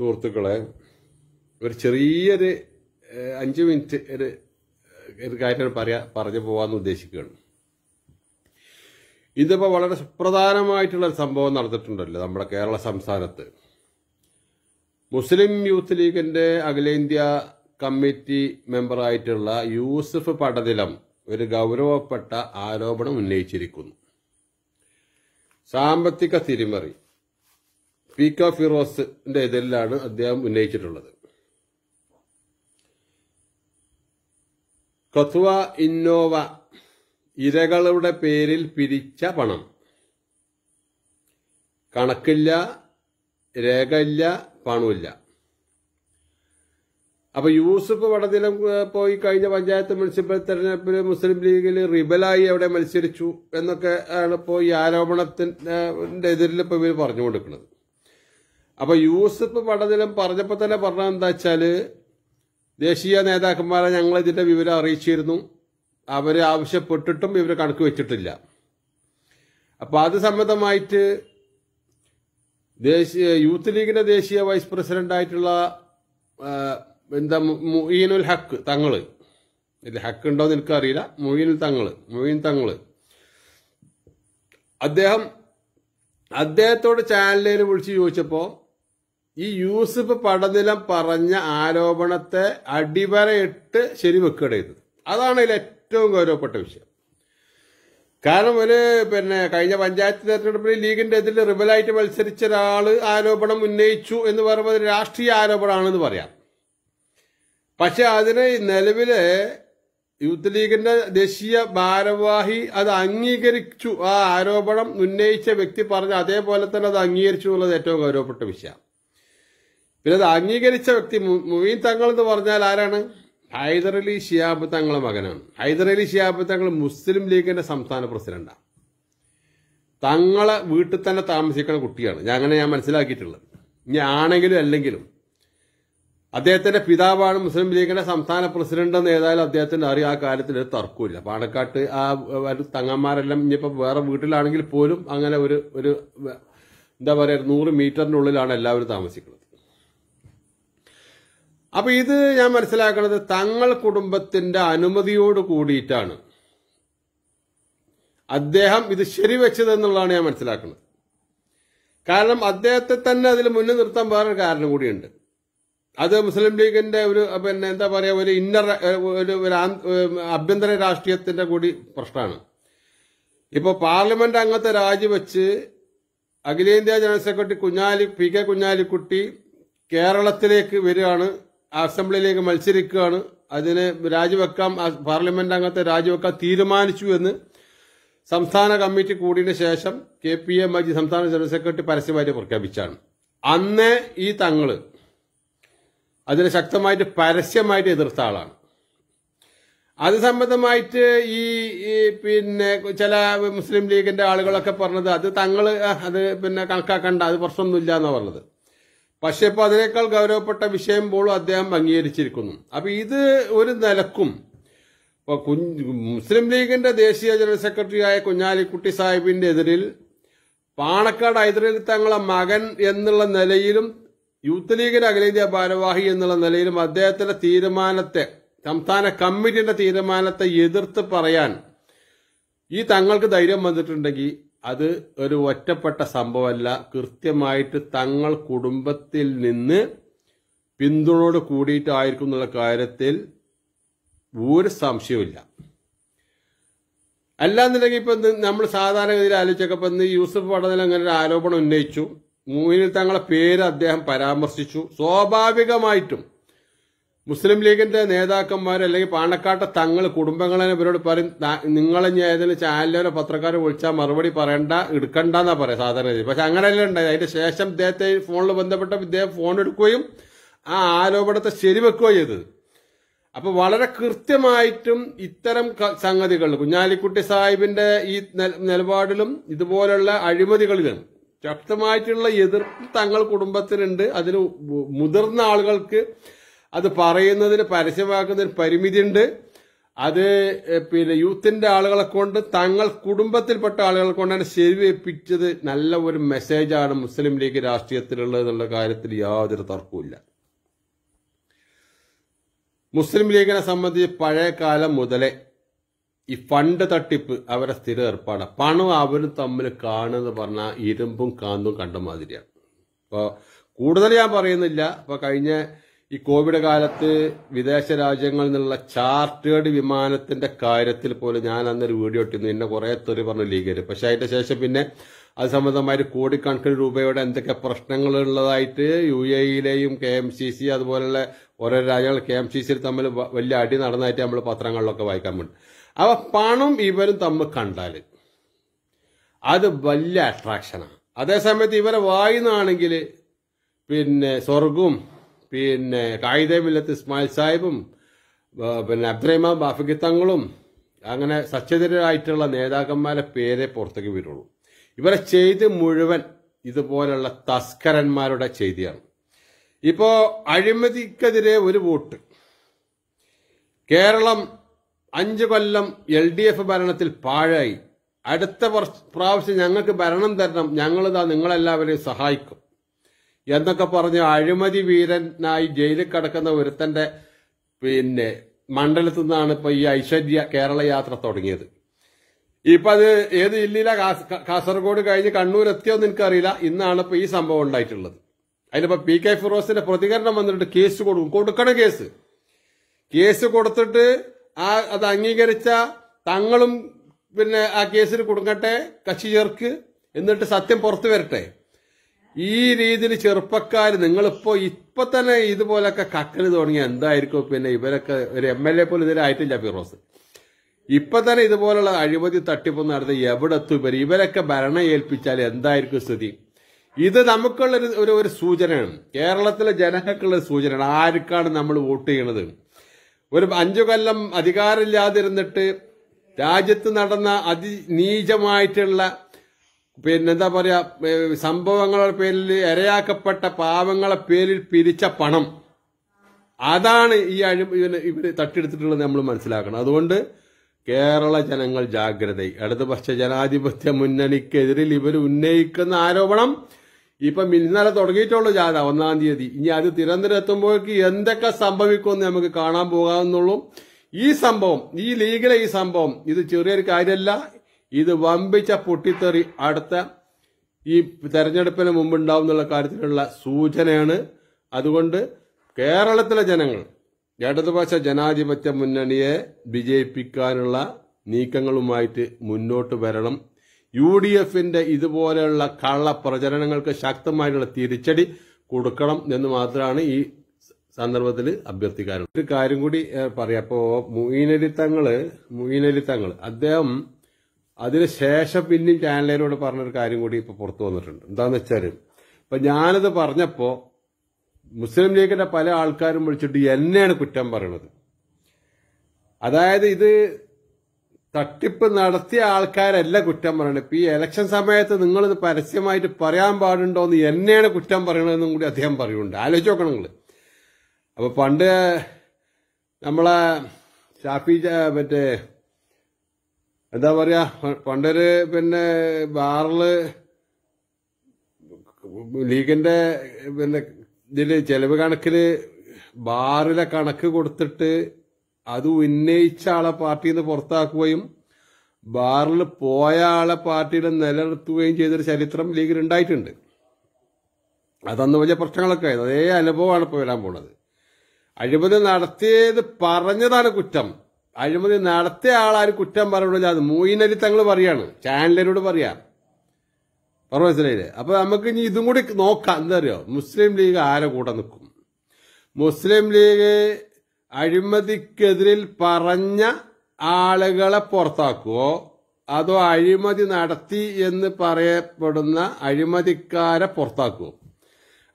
സുഹൃത്തുക്കളെ ഒരു ചെറിയൊരു അഞ്ച് മിനിറ്റ് ഒരു ഒരു കാര്യം പറയാ പറഞ്ഞു പോകാമെന്ന് ഉദ്ദേശിക്കുകയാണ് ഇതിപ്പോൾ വളരെ സുപ്രധാനമായിട്ടുള്ള ഒരു സംഭവം നടന്നിട്ടുണ്ടല്ലോ നമ്മുടെ കേരള സംസ്ഥാനത്ത് മുസ്ലിം യൂത്ത് ലീഗിന്റെ അഖിലേന്ത്യാ കമ്മിറ്റി മെമ്പറായിട്ടുള്ള യൂസഫ് പടതിലം ഒരു ഗൗരവപ്പെട്ട ആരോപണം ഉന്നയിച്ചിരിക്കുന്നു സാമ്പത്തിക തിരിമറി പീക്ക ഫിറോസിന്റെ ഇതിലാണ് അദ്ദേഹം ഉന്നയിച്ചിട്ടുള്ളത് കത്വ ഇന്നോവ ഇരകളുടെ പേരിൽ പിരിച്ച പണം കണക്കില്ല രേഖയില്ല പണമില്ല അപ്പൊ യൂസുഫ് വടദിനം പോയി കഴിഞ്ഞ പഞ്ചായത്ത് മുനിസിപ്പൽ തെരഞ്ഞെടുപ്പിൽ മുസ്ലിം ലീഗിൽ റിബലായി അവിടെ മത്സരിച്ചു എന്നൊക്കെ ആണ് ഇപ്പോൾ ഈ ആരോപണത്തിന്റെ എതിരിൽ ഇപ്പോൾ ഇവർ പറഞ്ഞു അപ്പൊ യൂസഫ് പടനിലം പറഞ്ഞപ്പോൾ തന്നെ പറഞ്ഞ എന്താ വെച്ചാല് ദേശീയ നേതാക്കന്മാരെ ഞങ്ങൾ ഇതിന്റെ വിവരം അറിയിച്ചിരുന്നു അവര് ആവശ്യപ്പെട്ടിട്ടും ഇവര് കണക്ക് വെച്ചിട്ടില്ല അപ്പൊ അത് സംബന്ധമായിട്ട് ദേശീയ യൂത്ത് ലീഗിന്റെ ദേശീയ വൈസ് പ്രസിഡന്റ് ആയിട്ടുള്ള എന്താ മുഹീനുൽ ഹക്ക് തങ്ങള് ഹക്ക് ഉണ്ടോയെന്ന് എനിക്കറിയില്ല മൊയ്യൻ തങ്ങള് മൊയ്യൻ തങ്ങള് അദ്ദേഹം അദ്ദേഹത്തോട് ചാനലിൽ വിളിച്ച് ചോദിച്ചപ്പോൾ ഈ യൂസഫ് പടനിലം പറഞ്ഞ ആരോപണത്തെ അടിവരയിട്ട് ചെയ്തത് അതാണ് ഇതിൽ ഏറ്റവും ഗൗരവപ്പെട്ട വിഷയം കാരണം ഒരു പിന്നെ കഴിഞ്ഞ പഞ്ചായത്ത് തെരഞ്ഞെടുപ്പിൽ ലീഗിന്റെ എതിരിൽ റിബലായിട്ട് മത്സരിച്ച ഒരാള് ആരോപണം ഉന്നയിച്ചു എന്ന് പറയുമ്പോൾ രാഷ്ട്രീയ ആരോപണമാണെന്ന് പറയാം പക്ഷെ അതിന് നിലവിലെ യൂത്ത് ലീഗിന്റെ ദേശീയ ഭാരവാഹി അത് അംഗീകരിച്ചു ആ ആരോപണം ഉന്നയിച്ച വ്യക്തി പറഞ്ഞ അതേപോലെ തന്നെ അത് അംഗീകരിച്ചു എന്നുള്ളത് ഏറ്റവും ഗൗരവപ്പെട്ട വിഷയം പിന്നെ അത് അംഗീകരിച്ച വ്യക്തി മുവീൻ തങ്ങൾ എന്ന് പറഞ്ഞാൽ ആരാണ് ഹൈദർ അലി ഷിയാബ് തങ്ങളുടെ മകനാണ് ഹൈദർ അലി ഷിയാബ് തങ്ങൾ മുസ്ലിം ലീഗിന്റെ സംസ്ഥാന പ്രസിഡന്റാണ് തങ്ങളെ വീട്ടിൽ തന്നെ താമസിക്കുന്ന കുട്ടിയാണ് ഞാൻ അങ്ങനെ ഞാൻ മനസ്സിലാക്കിയിട്ടുള്ളത് ഇനി ആണെങ്കിലും അല്ലെങ്കിലും അദ്ദേഹത്തിന്റെ പിതാവാണ് മുസ്ലിം ലീഗിന്റെ സംസ്ഥാന പ്രസിഡന്റ് എന്ന് ഏതായാലും അദ്ദേഹത്തിന്റെ അറിയ ആ കാര്യത്തിൽ ഒരു തർക്കമില്ല പാണക്കാട്ട് ആ തങ്ങന്മാരെല്ലാം ഇനിയിപ്പോൾ വേറെ വീട്ടിലാണെങ്കിൽ പോലും അങ്ങനെ ഒരു ഒരു എന്താ പറയുക നൂറ് മീറ്ററിനുള്ളിലാണ് എല്ലാവരും താമസിക്കുന്നത് അപ്പൊ ഇത് ഞാൻ മനസ്സിലാക്കുന്നത് തങ്ങൾ കുടുംബത്തിന്റെ അനുമതിയോട് കൂടിയിട്ടാണ് അദ്ദേഹം ഇത് ശരിവെച്ചതെന്നുള്ളതാണ് ഞാൻ മനസ്സിലാക്കുന്നത് കാരണം അദ്ദേഹത്തെ തന്നെ അതിൽ മുന്നിൽ നിർത്താൻ വേറൊരു കാരണം കൂടിയുണ്ട് അത് മുസ്ലിം ലീഗിന്റെ ഒരു പിന്നെ എന്താ പറയാ ഒരു ഇന്നർ ഒരു ആഭ്യന്തര രാഷ്ട്രീയത്തിന്റെ കൂടി പ്രശ്നമാണ് ഇപ്പോൾ പാർലമെന്റ് അംഗത്തെ രാജിവെച്ച് അഖിലേന്ത്യാ general secretary Kunhali P K Kunhalikutty കേരളത്തിലേക്ക് വരികയാണ് അസംബ്ലിയിലേക്ക് മത്സരിക്കുകയാണ് അതിന് രാജിവെക്കാം പാർലമെന്റ് അംഗത്തെ രാജിവെക്കാൻ തീരുമാനിച്ചു എന്ന് സംസ്ഥാന കമ്മിറ്റി കൂടിയതിനു ശേഷം കെ പി എ മജി സംസ്ഥാന ജനറൽ സെക്രട്ടറി പരസ്യമായിട്ട് പ്രഖ്യാപിച്ചാണ് അന്ന് ഈ തങ്ങള് അതിനെ ശക്തമായിട്ട് പരസ്യമായിട്ട് എതിർത്ത ആളാണ് അത് സംബന്ധമായിട്ട് ഈ പിന്നെ ചില മുസ്ലിം ലീഗിന്റെ ആളുകളൊക്കെ പറഞ്ഞത് അത് തങ്ങള് അത് പിന്നെ കണക്കാക്കണ്ട അത് പ്രശ്നമൊന്നുമില്ല എന്നാണ് പറഞ്ഞത് പക്ഷെ ഇപ്പൊ അതിനേക്കാൾ ഗൗരവപ്പെട്ട വിഷയം പോലും അദ്ദേഹം അംഗീകരിച്ചിരിക്കുന്നു അപ്പൊ ഇത് ഒരു നിലക്കും മുസ്ലിം ലീഗിന്റെ ദേശീയ ജനറൽ സെക്രട്ടറിയായ കുഞ്ഞാലിക്കുട്ടി സാഹിബിന്റെ എതിരിൽ പാണക്കാട് ഹൈദരലി തങ്ങളെ മകൻ എന്നുള്ള നിലയിലും യൂത്ത് ലീഗിന്റെ അഖിലേന്ത്യാ ഭാരവാഹി എന്നുള്ള നിലയിലും അദ്ദേഹത്തിന്റെ തീരുമാനത്തെ സംസ്ഥാന കമ്മിറ്റിയുടെ തീരുമാനത്തെ എതിർത്ത് പറയാൻ ഈ തങ്ങൾക്ക് ധൈര്യം വന്നിട്ടുണ്ടെങ്കിൽ അത് ഒരു ഒറ്റപ്പെട്ട സംഭവമല്ല കൃത്യമായിട്ട് തങ്ങൾ കുടുംബത്തിൽ നിന്ന് പിന്തുണയോട് കൂടിയിട്ടായിരിക്കും എന്നുള്ള കാര്യത്തിൽ ഒരു സംശയമില്ല അല്ലാന്നുണ്ടെങ്കിൽ ഇപ്പൊ നമ്മൾ സാധാരണഗതിയിൽ ആലോചിച്ചൊക്കെ ഇന്ന് യൂസഫ് പടനിൽ അങ്ങനെ ഒരു ആരോപണം ഉന്നയിച്ചു മൂവിനിൽ തങ്ങളെ പേര് അദ്ദേഹം പരാമർശിച്ചു സ്വാഭാവികമായിട്ടും മുസ്ലിം ലീഗിന്റെ നേതാക്കന്മാർ അല്ലെങ്കിൽ പാണക്കാട്ടെ തങ്ങൾ കുടുംബങ്ങളെ ഇവരോട് പറയും നിങ്ങളെ ഞാൻ ഏതെങ്കിലും ചാനലിലോ പത്രക്കാരോ വിളിച്ചാൽ മറുപടി പറയണ്ട എടുക്കണ്ടെന്നാ പറയാം സാധാരണ രീതി പക്ഷെ അങ്ങനെയല്ല ഉണ്ടായി അതിന്റെ ശേഷം ഇദ്ദേഹത്തെ ഫോണിൽ ബന്ധപ്പെട്ട ഇദ്ദേഹം ഫോൺ എടുക്കുകയും ആ ആരോപണത്തെ ശരിവെക്കുകയും ചെയ്തത് അപ്പൊ വളരെ കൃത്യമായിട്ടും ഇത്തരം സംഗതികൾ കുഞ്ഞാലിക്കുട്ടി സാഹിബിന്റെ ഈ നിലപാടിലും ഇതുപോലുള്ള അഴിമതികളിലും ശക്തമായിട്ടുള്ള എതിർപ്പ് തങ്ങൾ കുടുംബത്തിനുണ്ട് അതിന് മുതിർന്ന ആളുകൾക്ക് അത് പറയുന്നതിന് പരസ്യമാക്കുന്നതിന് പരിമിതിയുണ്ട് അത് പിന്നെ യൂത്തിന്റെ ആളുകളെ കൊണ്ട് തങ്ങൾ കുടുംബത്തിൽപ്പെട്ട ആളുകളെ കൊണ്ട് തന്നെ ശരിവേപ്പിച്ചത് നല്ല ഒരു മെസ്സേജാണ് മുസ്ലിം ലീഗ് രാഷ്ട്രീയത്തിലുള്ളത് എന്നുള്ള കാര്യത്തിൽ യാതൊരു തർക്കവുമില്ല മുസ്ലിം ലീഗിനെ സംബന്ധിച്ച് പഴയ കാലം മുതലേ ഈ ഫണ്ട് തട്ടിപ്പ് അവരെ സ്ഥിര ഏർപ്പാടാണ് പണം അവരും തമ്മിൽ കാണുന്നത് പറഞ്ഞാൽ ഇരുമ്പും കാന്തും കണ്ട മാതിരിയാണ് അപ്പോൾ കൂടുതൽ ഞാൻ പറയുന്നില്ല അപ്പോൾ കഴിഞ്ഞ ഈ കോവിഡ് കാലത്ത് വിദേശ രാജ്യങ്ങളിൽ നിന്നുള്ള ചാർട്ടേഡ് വിമാനത്തിന്റെ കാര്യത്തിൽ പോലും ഞാൻ അന്നൊരു വീഡിയോ ഇട്ടിരുന്നു എന്നെ കുറെ തെറി പറഞ്ഞു ലീഗർ പക്ഷെ അതിന്റെ ശേഷം പിന്നെ അത് സംബന്ധമായിട്ട് കോടിക്കണക്കിന് രൂപയുടെ എന്തൊക്കെ പ്രശ്നങ്ങൾ ഉള്ളതായിട്ട് യു എയിലെയും കെ എം സി സി അതുപോലുള്ള ഓരോ രാജ്യങ്ങൾ കെ എം സി സിയിൽ തമ്മിൽ വലിയ അടി നടന്നതായിട്ട് നമ്മൾ പത്രങ്ങളിലൊക്കെ വായിക്കാൻ പറ്റും അപ്പൊ പണം ഇവരും തമ്മിൽ കണ്ടാൽ അത് വലിയ അട്രാക്ഷനാണ് അതേസമയത്ത് ഇവരെ വായിന്നാണെങ്കിൽ പിന്നെ സ്വർഗവും പിന്നെ കായിതമില്ലത്ത് ഇസ്മായിൽ സാഹിബും പിന്നെ അബ്ദുറഹിമാൻ ബാഫിക്ക് തങ്ങളും അങ്ങനെ സച്ചിദരായിട്ടുള്ള നേതാക്കന്മാരെ പേരെ പുറത്തേക്ക് വരുള്ളൂ ഇവരെ ചെയ്ത് മുഴുവൻ ഇതുപോലുള്ള തസ്കരന്മാരുടെ ചെയ്തിയാണ് ഇപ്പോ അഴിമതിക്കെതിരെ ഒരു വോട്ട് കേരളം അഞ്ചു കൊല്ലം എൽ ഡി എഫ് ഭരണത്തിൽ പാഴായി അടുത്ത പ്രാവശ്യം ഞങ്ങൾക്ക് ഭരണം തരണം ഞങ്ങളിതാ നിങ്ങളെല്ലാവരെയും സഹായിക്കും എന്നൊക്കെ പറഞ്ഞ് അഴിമതി വീരനായി ജയിലിൽ കിടക്കുന്ന ഒരുത്തന്റെ പിന്നെ മണ്ഡലത്തു നിന്നാണ് ഇപ്പൊ ഈ ഐശ്വര്യ കേരള യാത്ര തുടങ്ങിയത് ഇപ്പൊ അത് ഏത് ജില്ലയിലാ കാസർഗോഡ് കഴിഞ്ഞ് കണ്ണൂർ എന്ന് എനിക്കറിയില്ല ഇന്നാണ് ഇപ്പൊ ഈ സംഭവം ഉണ്ടായിട്ടുള്ളത് അതിലിപ്പോ പി കെ ഫിറോസിന്റെ പ്രതികരണം വന്നിട്ട് കേസ് കൊടുക്കും കൊടുക്കണം കേസ് കേസ് കൊടുത്തിട്ട് ആ അത് അംഗീകരിച്ച തങ്ങളും പിന്നെ ആ കേസിൽ കൊടുക്കട്ടെ കക്ഷി ചേർക്ക് എന്നിട്ട് സത്യം പുറത്തു വരട്ടെ ഈ രീതിയിൽ ചെറുപ്പക്കാർ നിങ്ങളിപ്പോ ഇപ്പൊ തന്നെ ഇതുപോലൊക്കെ കക്കല് തുടങ്ങി എന്തായിരിക്കും പിന്നെ ഇവരൊക്കെ ഒരു എം എൽ എ പോലും ഇതുവരെ ആയിട്ടില്ല ഫിറോസ് ഇപ്പൊ തന്നെ ഇതുപോലുള്ള അഴിമതി തട്ടിപ്പ് നടത്തി എവിടെ എത്തും ഇവർ ഇവരൊക്കെ ഭരണം ഏൽപ്പിച്ചാൽ എന്തായിരിക്കും സ്ഥിതി ഇത് നമുക്കുള്ളൊരു ഒരു ഒരു സൂചനയാണ് കേരളത്തിലെ ജനങ്ങൾക്കുള്ള സൂചനയാണ് ആർക്കാണ് നമ്മൾ വോട്ട് ചെയ്യണത് ഒരു അഞ്ചു കൊല്ലം അധികാരമില്ലാതിരുന്നിട്ട് രാജ്യത്ത് നടന്ന അതിനീചമായിട്ടുള്ള പിന്നെന്താ പറയാ സംഭവങ്ങളുടെ പേരിൽ ഇരയാക്കപ്പെട്ട പാവങ്ങളെ പേരിൽ പിരിച്ച പണം അതാണ് ഈ അഴി ഇവര് തട്ടിയെടുത്തിട്ടുള്ളത് നമ്മൾ മനസ്സിലാക്കണം അതുകൊണ്ട് കേരള ജനങ്ങൾ ജാഗ്രത ഇടതുപക്ഷ ജനാധിപത്യ മുന്നണിക്കെതിരിൽ ഇവർ ഉന്നയിക്കുന്ന ആരോപണം ഇപ്പം ഇന്നലെ തുടങ്ങിയിട്ടുള്ളൂ ജാഥ ഒന്നാം തീയതി ഇനി അത് തിരുവനന്തപുരത്തുമ്പോഴേക്ക് എന്തൊക്കെ സംഭവിക്കുമെന്ന് നമുക്ക് കാണാൻ പോകാമെന്നുള്ളൂ ഈ സംഭവം ഈ ലീഗിലെ ഈ സംഭവം ഇത് ചെറിയൊരു കാര്യമല്ല ഇത് വമ്പിച്ച പൊട്ടിത്തെറി അടുത്ത ഈ തെരഞ്ഞെടുപ്പിന് മുമ്പുണ്ടാവും എന്നുള്ള കാര്യത്തിലുള്ള സൂചനയാണ് അതുകൊണ്ട് കേരളത്തിലെ ജനങ്ങൾ ഇടതുപക്ഷ ജനാധിപത്യ മുന്നണിയെ വിജയിപ്പിക്കാനുള്ള നീക്കങ്ങളുമായിട്ട് മുന്നോട്ട് വരണം യു ഡി എഫിന്റെ ഇതുപോലെയുള്ള കള്ള പ്രചരണങ്ങൾക്ക് ശക്തമായിട്ടുള്ള തിരിച്ചടി കൊടുക്കണം എന്ന് മാത്രമാണ് ഈ സന്ദർഭത്തിൽ അഭ്യർത്ഥിക്കാറുള്ളത് ഒരു കാര്യം കൂടി പറയാം അപ്പോൾ മുയിനരിത്തങ്ങൾ മുയിനരിത്തങ്ങൾ അദ്ദേഹം അതിനുശേഷം പിന്നെയും ചാനലിനോട് പറഞ്ഞൊരു കാര്യം കൂടി ഇപ്പോൾ പുറത്തു വന്നിട്ടുണ്ട് എന്താന്ന് വെച്ചാൽ ഇപ്പം ഞാനത് പറഞ്ഞപ്പോൾ മുസ്ലിം ലീഗിന്റെ പല ആൾക്കാരും വിളിച്ചിട്ട് എന്നെയാണ് കുറ്റം പറയണത് അതായത് ഇത് തട്ടിപ്പ് നടത്തിയ ആൾക്കാരല്ല കുറ്റം പറയണത് ഇപ്പം ഈ ഇലക്ഷൻ സമയത്ത് നിങ്ങളിത് പരസ്യമായിട്ട് പറയാൻ പാടുണ്ടോ എന്ന് എന്നെയാണ് കുറ്റം പറയണതെന്നും കൂടി അദ്ദേഹം പറയുന്നുണ്ട് ആലോചിച്ച് നോക്കണം നിങ്ങൾ അപ്പോൾ പണ്ട് നമ്മളെ ഷാഫി മറ്റേ എന്താ പറയാ പണ്ടൊരു പിന്നെ ബാറില് ലീഗിന്റെ പിന്നെ ഇതില് ചെലവ് കണക്കില് ബാറിലെ കണക്ക് കൊടുത്തിട്ട് അത് ഉന്നയിച്ച ആളെ പാർട്ടിയിൽ നിന്ന് പുറത്താക്കുകയും ബാറിൽ പോയ ആളെ പാർട്ടിയിൽ നിലനിർത്തുകയും ചെയ്തൊരു ചരിത്രം ലീഗിൽ ഉണ്ടായിട്ടുണ്ട് അതന്ന് വലിയ പ്രശ്നങ്ങളൊക്കെ ആയത് അതേ അനുഭവമാണ് ഇപ്പോൾ വരാൻ പോണത് അഴിമതി നടത്തിയത് പറഞ്ഞതാണ് കുറ്റം അഴിമതി നടത്തിയ ആളാര് കുറ്റം പറയണില്ല അത് മൂയിനലി തങ്ങൾ പറയാണ് ചാനലരോട് പറയാം പറഞ്ഞു മനസ്സിലായില്ലേ അപ്പൊ നമുക്ക് ഇനി ഇതും കൂടി നോക്കാം എന്താ അറിയോ മുസ്ലിം ലീഗ് ആരെ കൂടെ നിൽക്കും മുസ്ലിം ലീഗ് അഴിമതിക്കെതിരിൽ പറഞ്ഞ ആളുകളെ പുറത്താക്കുവോ അതോ അഴിമതി നടത്തി എന്ന് പറയപ്പെടുന്ന അഴിമതിക്കാരെ പുറത്താക്കുവോ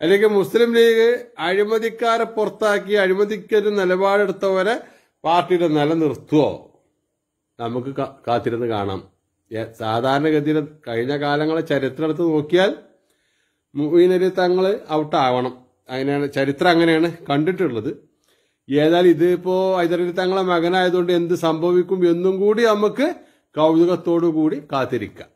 അല്ലെങ്കിൽ മുസ്ലിം ലീഗ് അഴിമതിക്കാരെ പുറത്താക്കി അഴിമതിക്കെതിരെ നിലപാടെടുത്തവരെ പാർട്ടിയുടെ നിലനിർത്തുവോ നമുക്ക് കാത്തിരുന്ന് കാണാം സാധാരണഗതിയിൽ കഴിഞ്ഞ കാലങ്ങളെ ചരിത്രം എടുത്ത് നോക്കിയാൽ മുഹീനലി തങ്ങൾ ഔട്ടാവണം അങ്ങനെയാണ് ചരിത്രം അങ്ങനെയാണ് കണ്ടിട്ടുള്ളത് ഏതായാലും ഇതിപ്പോ ഹൈദരലി തങ്ങളെ മകനായതുകൊണ്ട് എന്ത് സംഭവിക്കും എന്നും കൂടി നമുക്ക് കൗതുകത്തോടു കൂടി കാത്തിരിക്കാം